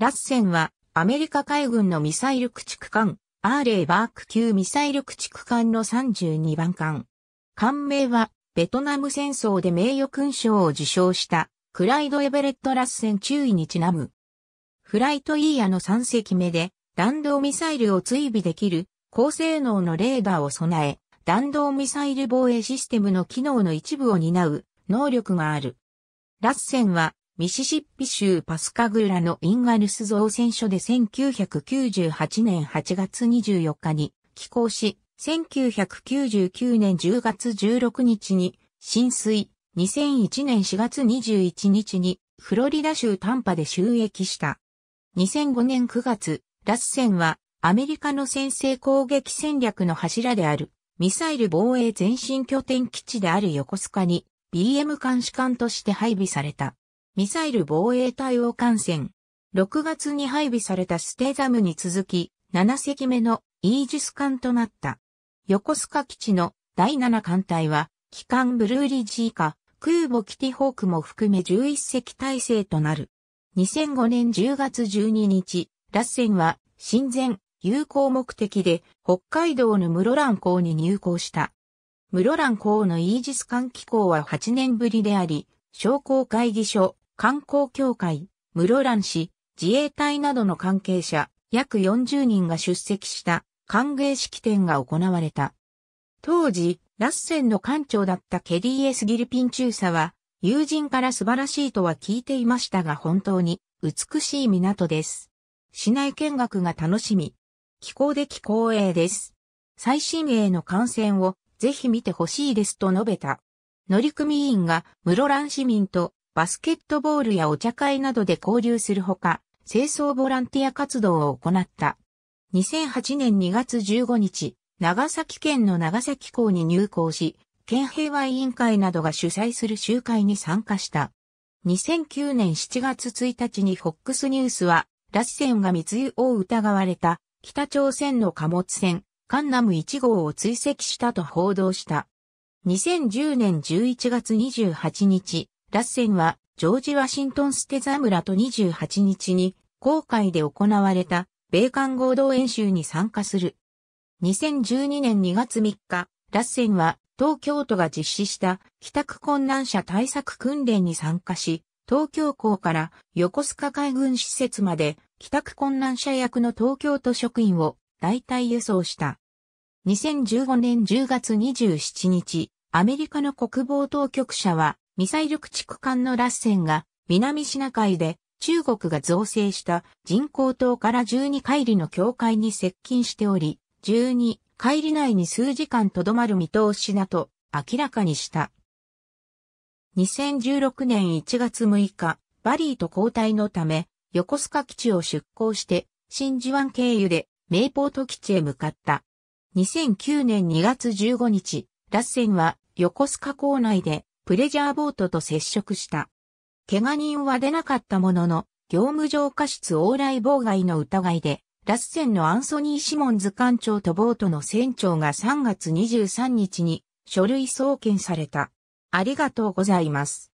ラッセンはアメリカ海軍のミサイル駆逐艦、アーレイバーク級ミサイル駆逐艦の32番艦。艦名は、ベトナム戦争で名誉勲章を受章した、クライド・エベレット・ラッセン中尉にちなむ。フライト・イーヤの3隻目で、弾道ミサイルを追尾できる、高性能のレーダーを備え、弾道ミサイル防衛システムの機能の一部を担う、能力がある。ラッセンは、ミシシッピ州パスカグラのインガルス造船所で1998年8月24日に寄港し、1999年10月16日に浸水、2001年4月21日にフロリダ州タンパで収益した。2005年9月、ラスセンはアメリカの先制攻撃戦略の柱であるミサイル防衛前進拠点基地である横須賀に BM 監視艦として配備された。ミサイル防衛隊を艦船。6月に配備されたステザムに続き、7隻目のイージス艦となった。横須賀基地の第7艦隊は、機関ブルーリジーか、空母キティホークも含め11隻体制となる。2005年10月12日、ラッセンは、新前、友好目的で、北海道の室蘭港に入港した。室蘭港のイージス艦機構は8年ぶりであり、商工会議所、観光協会、室蘭市、自衛隊などの関係者、約40人が出席した歓迎式典が行われた。当時、ラッセンの艦長だったケリー・エス・ギルピン中佐は、友人から素晴らしいとは聞いていましたが本当に美しい港です。市内見学が楽しみ、気候的光栄です。最新鋭の艦船をぜひ見てほしいですと述べた。乗組員が室蘭市民とバスケットボールやお茶会などで交流するほか、清掃ボランティア活動を行った。2008年2月15日、長崎県の長崎港に入港し、県平和委員会などが主催する集会に参加した。2009年7月1日に FOX ニュースは、ラスセンが密輸を疑われた北朝鮮の貨物船、カンナム1号を追跡したと報道した。2010年11月28日、ラッセンは、ジョージ・ワシントン・ステザ村と28日に、公海で行われた、米韓合同演習に参加する。2012年2月3日、ラッセンは、東京都が実施した帰宅困難者対策訓練に参加し、東京港から横須賀海軍施設まで帰宅困難者役の東京都職員を代替輸送した。2015年10月27日、アメリカの国防当局者はミサイル駆逐艦のラッセンが南シナ海で中国が造成した人工島から12海里の境界に接近しており、12海里内に数時間とどまる見通しだと明らかにした。2016年1月6日、バリーと交代のため、横須賀基地を出港して、真珠湾経由で、メイポート基地へ向かった。2009年2月15日、ラッセンは横須賀港内でプレジャーボートと接触した。怪我人は出なかったものの、業務上過失往来妨害の疑いで、ラスセンのアンソニー・シモンズ艦長とボートの船長が3月23日に書類送検された。ありがとうございます。